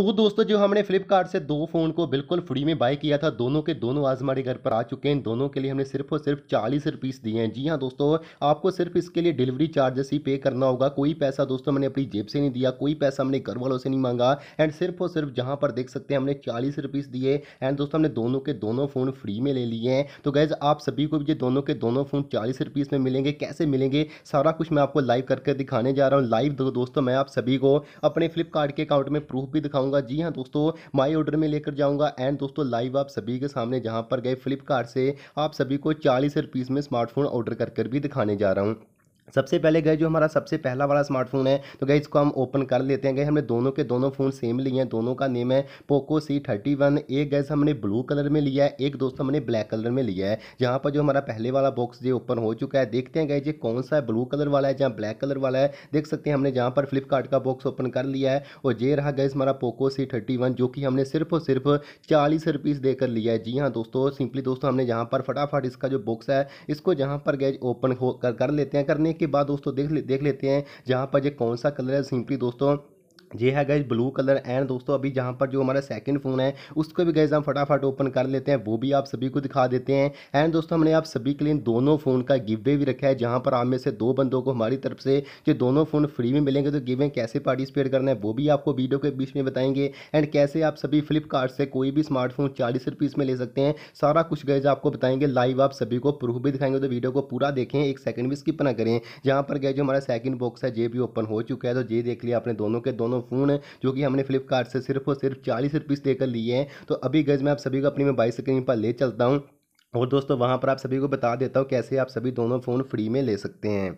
तो दोस्तों जो हमने फ्लिपकार्ट से दो फ़ोन को बिल्कुल फ्री में बाय किया था दोनों के दोनों आज हमारे घर पर आ चुके हैं दोनों के लिए हमने सिर्फ और सिर्फ चालीस रुपीस दिए हैं जी हाँ दोस्तों आपको सिर्फ इसके लिए डिलीवरी चार्जेस ही पे करना होगा कोई पैसा दोस्तों मैंने अपनी जेब से नहीं दिया कोई पैसा हमने घर वालों से नहीं मांगा एंड सिर्फ और सिर्फ जहाँ पर देख सकते हैं हमने चालीस रुपीस दिए एंड दोस्तों हमने दोनों के दोनों फ़ोन फ्री में ले लिए हैं तो गैज़ आप सभी को ये दोनों के दोनों फ़ोन चालीस रुपीस में मिलेंगे कैसे मिलेंगे सारा कुछ मैं आपको लाइव करके दिखाने जा रहा हूँ लाइव दोस्तों मैं आप सभी को अपने फ्लिपकार्ट के अकाउंट में प्रूफ भी दिखाऊंगा जाऊंगा जी हाँ दोस्तों माई ऑर्डर में लेकर जाऊंगा एंड दोस्तों लाइव आप सभी के सामने जहां पर गए फ्लिपकार्ट से आप सभी को चालीस रुपीज़ में स्मार्टफोन ऑर्डर कर भी दिखाने जा रहा हूँ सबसे पहले गए जो हमारा सबसे पहला वाला स्मार्टफोन है तो गए इसको हम ओपन कर लेते हैं गए हमने दोनों के दोनों फ़ोन सेम लिए हैं दोनों का नेम है पोको सी थर्टी वन एक गैस हमने ब्लू कलर में लिया है एक दोस्त हमने ब्लैक कलर में लिया है जहाँ पर जो हमारा पहले वाला बॉक्स ये ओपन हो चुका है देखते हैं गए जी कौन सा है ब्लू कलर वाला है जहाँ ब्लैक कलर वाला है देख सकते हैं हमने जहाँ पर फ्लिपकार्ट का बॉक्स ओपन कर लिया है और ये रहा गैस हमारा पोको सी थर्टी वन जो कि हमने सिर्फ और सिर्फ चालीस रुपीस देकर लिया है जी हाँ दोस्तों सिंपली दोस्तों हमने जहाँ पर फटाफट इसका जो बॉक्स है इसको जहाँ पर गए ओपन कर लेते हैं करने के बाद दोस्तों देख ले देख लेते हैं जहाँ पर ये कौन सा कलर है सिंपली दोस्तों ये है गैस ब्लू कलर एंड दोस्तों अभी जहाँ पर जो हमारा सेकंड फ़ोन है उसको भी गैस हम फटाफट ओपन कर लेते हैं वो भी आप सभी को दिखा देते हैं एंड दोस्तों हमने आप सभी के लिए दोनों फ़ोन का गिवे भी रखा है जहाँ पर आप में से दो बंदों को हमारी तरफ से जो दोनों फ़ोन फ्री में मिलेंगे तो गिवे कैसे पार्टिसिपेट करना है वो भी आपको वीडियो के बीच में बताएंगे एंड कैसे आप सभी फ्लिपकार्ट से कोई भी स्मार्टफोन चालीस रुपीज़ में ले सकते हैं सारा कुछ गैज आपको बताएंगे लाइव आप सभी को प्रूफ भी दिखाएंगे तो वीडियो को पूरा देखें एक सेकंड भी स्किप ना करें जहाँ पर गए जो हमारा सेकंड बॉक्स है जे भी ओपन हो चुका है तो ये देख लिया आपने दोनों के दोनों फ़ोन है जो कि हमने फ्लिपकार्ट से सिर्फ और सिर्फ चालीस रुपीस देकर लिए हैं तो अभी गज़ मैं आप सभी को अपनी मोबाइल स्क्रीन पर ले चलता हूँ और दोस्तों वहाँ पर आप सभी को बता देता हूँ कैसे आप सभी दोनों फ़ोन फ्री में ले सकते हैं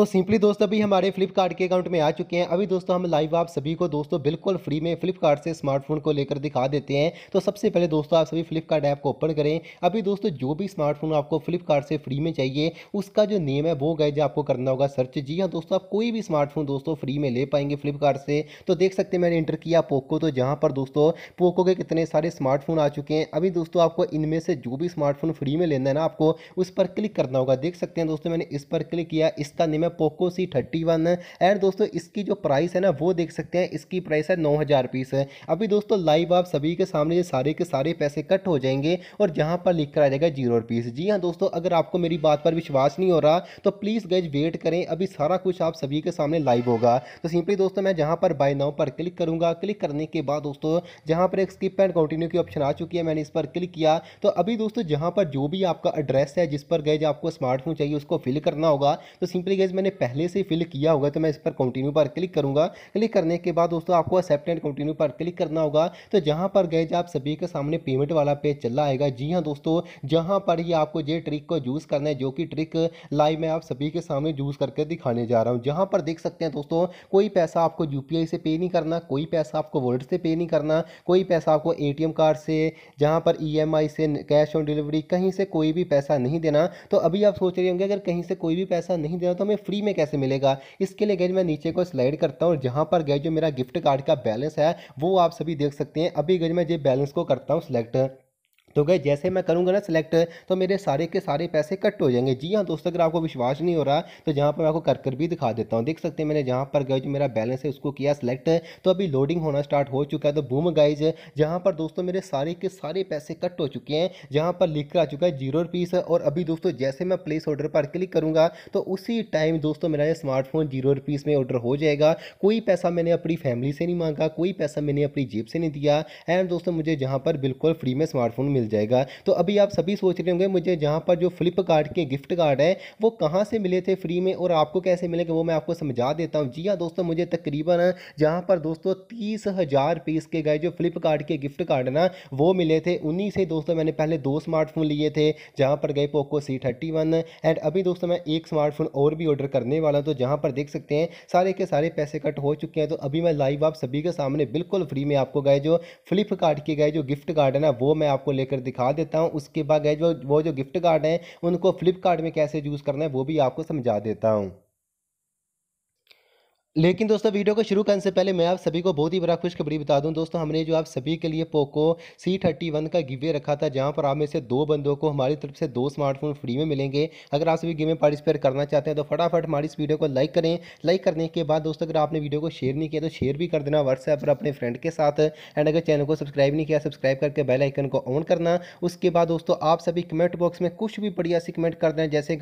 तो सिंपली दोस्तों अभी हमारे फ्लिपकार्ट के अकाउंट में आ चुके हैं अभी दोस्तों हम लाइव आप सभी को दोस्तों बिल्कुल फ्री में फ्लिपकार्ट से स्मार्टफोन को लेकर दिखा देते हैं तो सबसे पहले दोस्तों आप सभी फ्लिपकार्ट ऐप को ओपन करें अभी दोस्तों जो भी स्मार्टफोन आपको फ्लिपकार्ट से फ्री में चाहिए उसका जो नेम है वो गए जो आपको करना होगा सर्च जी हाँ दोस्तों आप कोई भी स्मार्टफोन दोस्तों फ्री में ले पाएंगे फ्लिपकार्ट से तो देख सकते हैं मैंने इंटर किया पोको तो जहाँ पर दोस्तों पोको के कितने सारे स्मार्टफोन आ चुके हैं अभी दोस्तों आपको इनमें से जो भी स्मार्टफोन फ्री में लेना है ना आपको उस पर क्लिक करना होगा देख सकते हैं दोस्तों मैंने इस पर क्लिक किया इसका name Poco C thirty one and दोस्तों इसकी जो प्राइस है ना वो देख सकते हैं इसकी प्राइस है नौ हज़ार पीस है अभी दोस्तों लाइव आप सभी के सामने ये सारे के सारे पैसे कट हो जाएंगे और जहाँ पर लिख कर आ जाएगा जीरो रुपीस जी हाँ दोस्तों अगर आपको मेरी बात पर विश्वास नहीं हो रहा तो प्लीज़ गज वेट करें अभी सारा कुछ आप सभी के सामने लाइव होगा तो सिंपली दोस्तों मैं जहाँ पर बाय नाउ पर क्लिक करूँगा क्लिक करने के बाद दोस्तों जहाँ पर एक स्किप एंड कंटिन्यू की ऑप्शन आ चुकी है मैंने इस पर क्लिक किया तो अभी दोस्तों जहाँ पर जो भी आपका एड्रेस है जिस पर गए आपको स्मार्टफोन चाहिए उसको फिल करना होगा तो सिंपली गए पेज मैंने पहले से फिल किया होगा तो मैं इस पर कंटिन्यू पर क्लिक करूंगा क्लिक करने के बाद दोस्तों आपको एक्सेप्ट एंड कंटिन्यू पर क्लिक करना होगा तो जहां पर गए आप सभी के सामने पेमेंट वाला पेज चला आएगा जी हाँ दोस्तों जहां पर ही आपको ये ट्रिक को यूज़ करना है जो कि ट्रिक लाइव मैं आप सभी के सामने यूज़ करके दिखाने जा रहा हूँ जहां पर देख सकते हैं दोस्तों कोई पैसा आपको यू से पे नहीं करना कोई पैसा आपको वॉलेट से पे नहीं करना कोई पैसा आपको ए कार्ड से जहां पर ई e से कैश ऑन डिलीवरी कहीं से कोई भी पैसा नहीं देना तो अभी आप सोच रहे होंगे अगर कहीं से कोई भी पैसा नहीं देना तो हमें फ्री में कैसे मिलेगा इसके लिए गैज मैं नीचे को स्लाइड करता हूँ जहाँ पर गए जो मेरा गिफ्ट कार्ड का बैलेंस है वो आप सभी देख सकते हैं अभी गज मैं जो बैलेंस को करता हूँ सिलेक्ट तो गए जैसे मैं करूँगा ना सिलेक्ट तो मेरे सारे के सारे पैसे कट हो जाएंगे जी हाँ दोस्तों अगर आपको विश्वास नहीं हो रहा तो जहाँ पर मैं आपको कर कर भी दिखा देता हूँ देख सकते हैं मैंने जहाँ पर गए जो मेरा बैलेंस है उसको किया सिलेक्ट तो अभी लोडिंग होना स्टार्ट हो चुका है तो बूम गाइज जहाँ पर दोस्तों मेरे सारे के सारे पैसे कट हो चुके हैं जहाँ पर लिख आ चुका है जीरो रुपीस और अभी दोस्तों जैसे मैं प्लेस ऑर्डर पर क्लिक करूँगा तो उसी टाइम दोस्तों मेरा ये स्मार्टफोन जीरो रुपीज़ में ऑर्डर हो जाएगा कोई पैसा मैंने अपनी फैमिली से नहीं मांगा कोई पैसा मैंने अपनी जेब से नहीं दिया एंड दोस्तों मुझे जहाँ पर बिल्कुल फ्री में स्मार्टफोन मिल जाएगा तो अभी आप सभी सोच रहे होंगे मुझे जहाँ पर जो फ्लिपकार्ट के गिफ्ट कार्ड हैं वो कहाँ से मिले थे फ्री में और आपको कैसे मिलेंगे वो मैं आपको समझा देता हूँ जी हाँ दोस्तों मुझे तकरीबन जहाँ पर दोस्तों तीस हज़ार पीस के गए जो फ्लिपकार्ट के गिफ्ट कार्ड ना वो मिले थे उन्हीं से दोस्तों मैंने पहले दो स्मार्टफोन लिए थे जहाँ पर गए Poco C thirty one and अभी दोस्तों मैं एक स्मार्टफोन और भी ऑर्डर करने वाला हूँ तो जहाँ पर देख सकते हैं सारे के सारे पैसे कट हो चुके हैं तो अभी मैं लाइव आप सभी के सामने बिल्कुल फ्री में आपको गए जो फ्लिपकार्ट के गए जो गिफ्ट कार्ड है ना वो मैं आपको लेकर लेकर दिखा देता हूँ उसके बाद जो वो जो गिफ्ट कार्ड हैं उनको फ्लिपकार्ट में कैसे यूज़ करना है वो भी आपको समझा देता हूँ लेकिन दोस्तों वीडियो को शुरू करने से पहले मैं आप सभी को बहुत ही बड़ा खुशखबरी बता दूं दोस्तों हमने जो आप सभी के लिए पोको सी थर्टी वन का गिवे रखा था जहां पर आप में से दो बंदों को हमारी तरफ से दो स्मार्टफोन फ्री में मिलेंगे अगर आप सभी गेम में पार्टिसिपेट करना चाहते हैं तो फटाफट हमारी इस वीडियो को लाइक करें लाइक करने के बाद दोस्तों अगर आपने वीडियो को शेयर नहीं किया तो शेयर भी कर देना व्हाट्सएप पर अपने फ्रेंड के साथ एंड अगर चैनल को सब्सक्राइब नहीं किया सब्सक्राइब करके बेल आइकन को ऑन करना उसके बाद दोस्तों आप सभी कमेंट बॉक्स में कुछ भी बढ़िया से कमेंट कर दें जैसे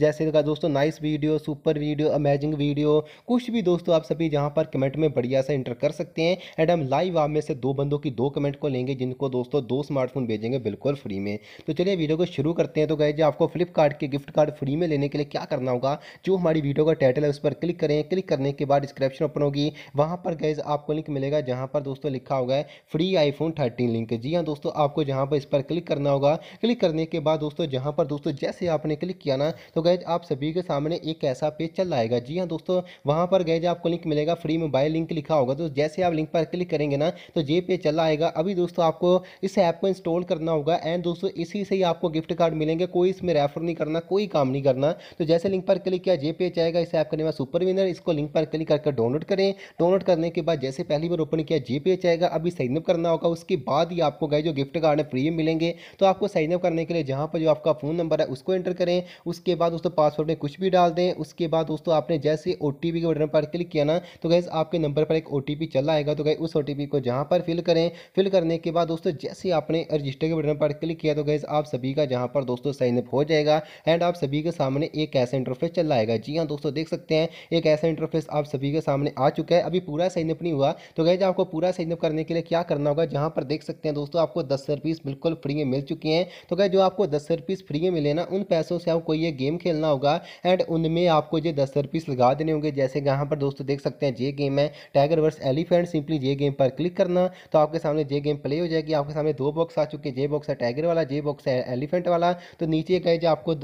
जैसे दोस्तों nice video super video amazing video कुछ भी दोस्तों आप सभी जहाँ पर कमेंट में बढ़िया सा इंटर कर सकते हैं एंड हम लाइव आप में से दो बंदों की दो कमेंट को लेंगे जिनको दोस्तों दो स्मार्टफोन भेजेंगे बिल्कुल फ्री में तो चलिए वीडियो को शुरू करते हैं तो गए आपको फ्लिपकार्ट के गिफ्ट कार्ड फ्री में लेने के लिए क्या करना होगा जो हमारी वीडियो का टाइटल है उस पर क्लिक करें क्लिक करने के बाद डिस्क्रिप्शन ओपन होगी वहाँ पर गए आपको लिंक मिलेगा जहाँ पर दोस्तों लिखा होगा है फ्री आईफोन थर्टीन लिंक जी हाँ दोस्तों आपको जहाँ पर इस पर क्लिक करना होगा क्लिक करने के बाद दोस्तों जहाँ पर दोस्तों जैसे आपने क्लिक किया ना तो गए आप सभी के सामने एक ऐसा पेज चल आएगा जी हाँ दोस्तों वहाँ पर गए पेज आपको लिंक मिलेगा फ्री मोबाइल लिंक लिखा होगा तो जैसे आप लिंक पर क्लिक करेंगे ना तो ये पेज चला आएगा अभी दोस्तों आपको इस ऐप को इंस्टॉल करना होगा एंड दोस्तों इसी से ही आपको गिफ्ट कार्ड मिलेंगे कोई इसमें रेफर नहीं करना कोई काम नहीं करना तो जैसे लिंक पर क्लिक किया जे पेज आएगा इस ऐप करने बाद सुपर विनर इसको लिंक पर क्लिक करके डाउनलोड करें डाउनलोड करने के बाद जैसे पहली बार ओपन किया जे पेज आएगा अभी साइनअप करना होगा उसके बाद ही आपको गए जो गिफ्ट कार्ड है फ्री मिलेंगे तो आपको साइनअप करने के लिए जहाँ पर जो आपका फ़ोन नंबर है उसको एंटर करें उसके बाद दोस्तों पासवर्ड में कुछ भी डाल दें उसके बाद दोस्तों आपने जैसे ओ टी के बटन पर क्लिक किया ना तो गैस आपके नंबर पर एक ओ चला आएगा तो गैस उस ओ को जहाँ पर फिल करें फिल करने के बाद दोस्तों जैसे आपने रजिस्टर के बटन पर क्लिक किया तो गैस आप सभी का जहाँ पर दोस्तों साइनअप हो जाएगा एंड आप सभी के सामने एक ऐसा इंटरफेस चला आएगा जी हाँ दोस्तों देख सकते हैं एक ऐसा इंटरफेस आप सभी के सामने आ चुका है अभी पूरा साइनअप नहीं हुआ तो गैस आपको पूरा साइनअप करने के लिए क्या करना होगा जहाँ पर देख सकते हैं दोस्तों आपको दस रुपीस बिल्कुल फ्री में मिल चुके हैं तो गैस जो आपको दस रुपीस फ्री में मिले ना उन पैसों से आपको ये गेम खेलना होगा एंड उनमें आपको ये दस रुपीस लगा देने होंगे जैसे यहाँ पर दोस्तों देख सकते हैं जे गेम है टाइगर वर्स एलिफेंट सिंपली जे गेम पर क्लिक करना तो आपके सामने जे गेम प्ले हो जाएगी आपके सामने दो बॉक्स आ चुके हैं जे बॉक्स है टाइगर वाला जे बॉक्स है एलिफेंट वाला तो नीचे गए जो आपको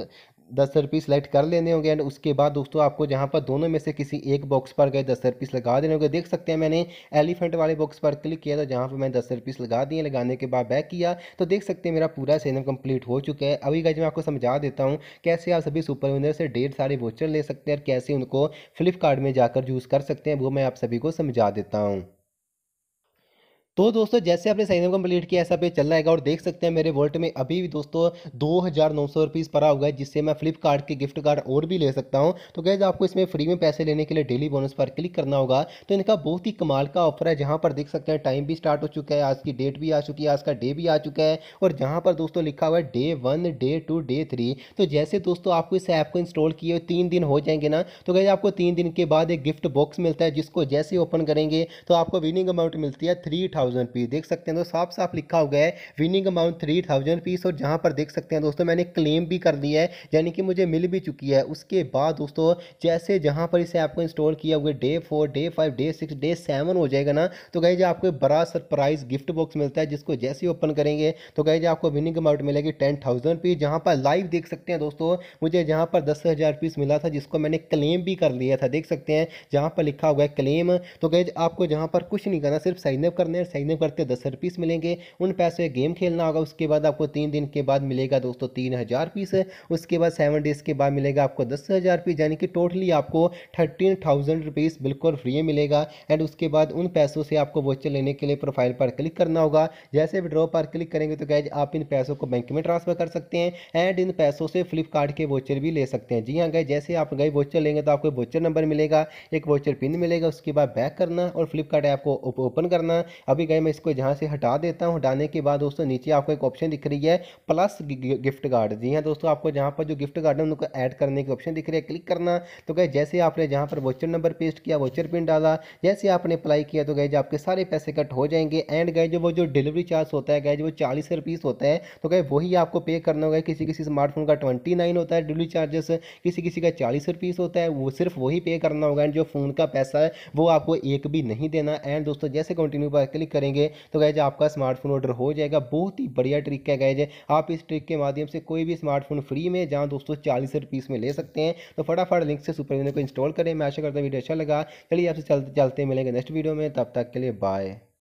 दस रुपये सेलेक्ट कर लेने होंगे एंड उसके बाद दोस्तों आपको जहाँ पर दोनों में से किसी एक बॉक्स पर गए दस रुपीस लगा देने होंगे देख सकते हैं मैंने एलिफेंट वाले बॉक्स पर क्लिक किया था जहाँ पर मैंने दस रुपीस लगा दिए लगाने के बाद बैक किया तो देख सकते हैं मेरा पूरा सेनम कंप्लीट हो चुका है अभी गाइज मैं आपको समझा देता हूँ कैसे आप सभी सुपर विनर से ढेर सारे वोचर ले सकते हैं और कैसे उनको फ्लिपकार्ट में जाकर यूज़ कर सकते हैं वो मैं आप सभी को समझा देता हूँ तो दोस्तों जैसे आपने साइन कंप्लीट किया ऐसा पे चल रहा है और देख सकते हैं मेरे वर्ल्ट में अभी भी दोस्तों दो हज़ार नौ सौ रुपीज़ पड़ा हुआ है जिससे मैं फ्लिपकार्ट के गिफ्ट कार्ड और भी ले सकता हूँ तो गैज आपको इसमें फ्री में पैसे लेने के लिए डेली बोनस पर क्लिक करना होगा तो इनका बहुत ही कमाल का ऑफर है जहाँ पर देख सकते हैं टाइम भी स्टार्ट हो चुका है आज की डेट भी आ चुकी है आज का डे भी आ चुका है और जहाँ पर दोस्तों लिखा हुआ है day one day two day three तो जैसे दोस्तों आपको इस ऐप को इंस्टॉल किए तीन दिन हो जाएंगे ना तो गैज आपको तीन दिन के बाद एक गिफ्ट बॉक्स मिलता है जिसको जैसे ओपन करेंगे तो आपको विनिंग अमाउंट मिलती है थ्री थाउजेंड रुपीज़ देख सकते हैं तो साफ साफ लिखा हो गया है winning amount three thousand rupees और जहाँ पर देख सकते हैं दोस्तों मैंने क्लेम भी कर दिया है यानी कि मुझे मिल भी चुकी है उसके बाद दोस्तों जैसे जहाँ पर इसे आपको इंस्टॉल किया हुआ day four day five day six day seven हो जाएगा ना तो कहीं आपको बड़ा सरप्राइज गिफ्ट बॉक्स मिलता है जिसको जैसे ही ओपन करेंगे तो कहीं आपको विनिंग अमाउंट मिलेगी टेन थाउजेंड रुपीज़ जहाँ पर लाइव देख सकते हैं दोस्तों मुझे जहाँ पर दस हज़ार रुपीज़ मिला था जिसको मैंने क्लेम भी कर लिया था देख सकते हैं जहाँ पर लिखा हुआ है क्लेम तो गैज आपको जहाँ पर कुछ नहीं करना सिर्फ साइनअप करने है साइन अप करते हैं दस हज़ार पीस मिलेंगे उन पैसों से गेम खेलना होगा उसके बाद आपको तीन दिन के बाद मिलेगा दोस्तों तीन हज़ार पीस उसके बाद सेवन डेज़ के बाद मिलेगा आपको दस हज़ार पीस यानी कि टोटली आपको थर्टीन थाउजेंड रुपीज़ बिल्कुल फ्री मिलेगा एंड उसके बाद उन पैसों से आपको वोचर लेने के लिए प्रोफाइल पर क्लिक करना होगा जैसे विड्रॉ पर क्लिक करेंगे तो गैज आप इन पैसों को बैंक में ट्रांसफर कर सकते हैं एंड इन पैसों से फ्लिपकार्ट के वोचर भी ले सकते हैं जी हाँ गए जैसे आप गए वोचर लेंगे तो आपको वोचर नंबर मिलेगा एक वोचर पिन मिलेगा उसके बाद बैक करना और फ्लिपकार्ट ऐप को ओपन करना अभी भी गए मैं इसको जहाँ से हटा देता हूँ हटाने के बाद दोस्तों नीचे आपको एक ऑप्शन दिख रही है प्लस गिफ्ट कार्ड जी हाँ दोस्तों आपको जहाँ पर जो गिफ्ट कार्ड है उनको ऐड करने की ऑप्शन दिख रही है क्लिक करना तो गए जैसे आपने जहाँ पर वोचर नंबर पेस्ट किया वोचर पिन डाला जैसे आपने अप्लाई किया तो गए आपके सारे पैसे कट हो जाएंगे एंड गए जो वो जो डिलीवरी चार्ज होता है गए वो चालीस रुपीस होता है तो गए वही आपको पे करना होगा किसी किसी स्मार्टफोन का ट्वेंटी नाइन होता है डिलीवरी चार्जेस किसी किसी का चालीस रुपीस होता है वो सिर्फ वही पे करना होगा एंड जो फ़ोन का पैसा है वो आपको एक भी नहीं देना एंड दोस्तों जैसे कंटिन्यू पर क्लिक करेंगे तो गैज आपका स्मार्टफोन ऑर्डर हो जाएगा बहुत ही बढ़िया ट्रिक है गैज आप इस ट्रिक के माध्यम से कोई भी स्मार्टफोन फ्री में जहाँ दोस्तों चालीस रुपीज़ में ले सकते हैं तो फटाफट लिंक से सुपर को इंस्टॉल करें मैं आशा करता हूँ वीडियो अच्छा लगा चलिए आपसे चलते चलते मिलेंगे नेक्स्ट वीडियो में तब तक के लिए बाय